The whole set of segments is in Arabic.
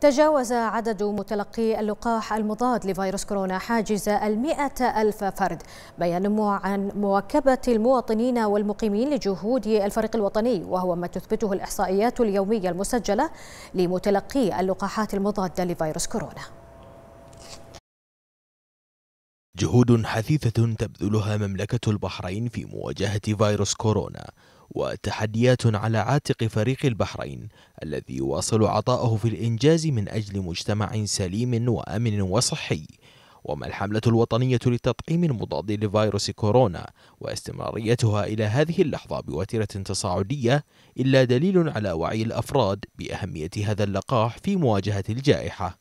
تجاوز عدد متلقي اللقاح المضاد لفيروس كورونا حاجز المئة ألف فرد ما ينم عن مواكبة المواطنين والمقيمين لجهود الفريق الوطني وهو ما تثبته الإحصائيات اليومية المسجلة لمتلقي اللقاحات المضادة لفيروس كورونا جهود حثيثة تبذلها مملكة البحرين في مواجهة فيروس كورونا وتحديات على عاتق فريق البحرين الذي يواصل عطاءه في الإنجاز من أجل مجتمع سليم وأمن وصحي وما الحملة الوطنية للتطعيم المضاد لفيروس كورونا واستمراريتها إلى هذه اللحظة بوتيرة تصاعدية إلا دليل على وعي الأفراد بأهمية هذا اللقاح في مواجهة الجائحة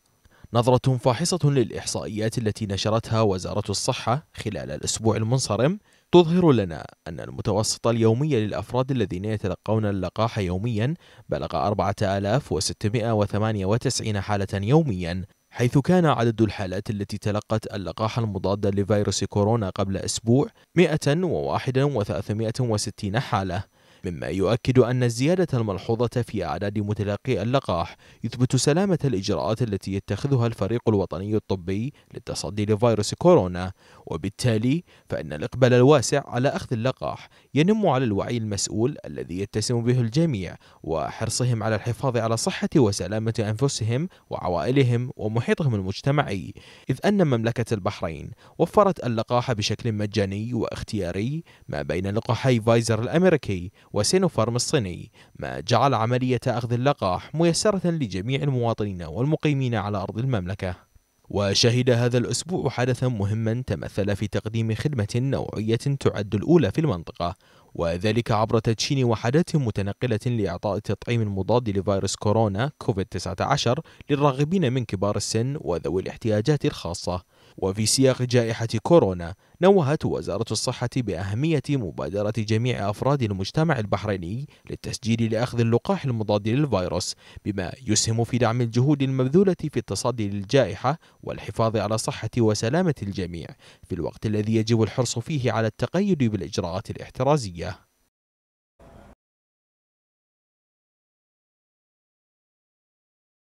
نظرة فاحصة للإحصائيات التي نشرتها وزارة الصحة خلال الأسبوع المنصرم تظهر لنا أن المتوسط اليومي للأفراد الذين يتلقون اللقاح يوميا بلغ 4698 حالة يوميا حيث كان عدد الحالات التي تلقت اللقاح المضاد لفيروس كورونا قبل أسبوع 101 و360 حالة مما يؤكد أن الزيادة الملحوظة في أعداد متلقي اللقاح يثبت سلامة الإجراءات التي يتخذها الفريق الوطني الطبي للتصدي لفيروس كورونا وبالتالي فإن الإقبال الواسع على أخذ اللقاح ينم على الوعي المسؤول الذي يتسم به الجميع وحرصهم على الحفاظ على صحة وسلامة أنفسهم وعوائلهم ومحيطهم المجتمعي إذ أن مملكة البحرين وفرت اللقاح بشكل مجاني واختياري ما بين لقاحي فايزر الأمريكي وسينوفارم الصيني ما جعل عملية أخذ اللقاح ميسرة لجميع المواطنين والمقيمين على أرض المملكة وشهد هذا الأسبوع حدثا مهما تمثل في تقديم خدمة نوعية تعد الأولى في المنطقة وذلك عبر تدشين وحدات متنقلة لإعطاء التطعيم المضاد لفيروس كورونا كوفيد-19 للراغبين من كبار السن وذوي الاحتياجات الخاصة وفي سياق جائحة كورونا نوهت وزارة الصحة بأهمية مبادرة جميع أفراد المجتمع البحريني للتسجيل لأخذ اللقاح المضاد للفيروس بما يسهم في دعم الجهود المبذولة في التصدي للجائحة والحفاظ على صحة وسلامة الجميع في الوقت الذي يجب الحرص فيه على التقيد بالإجراءات الاحترازية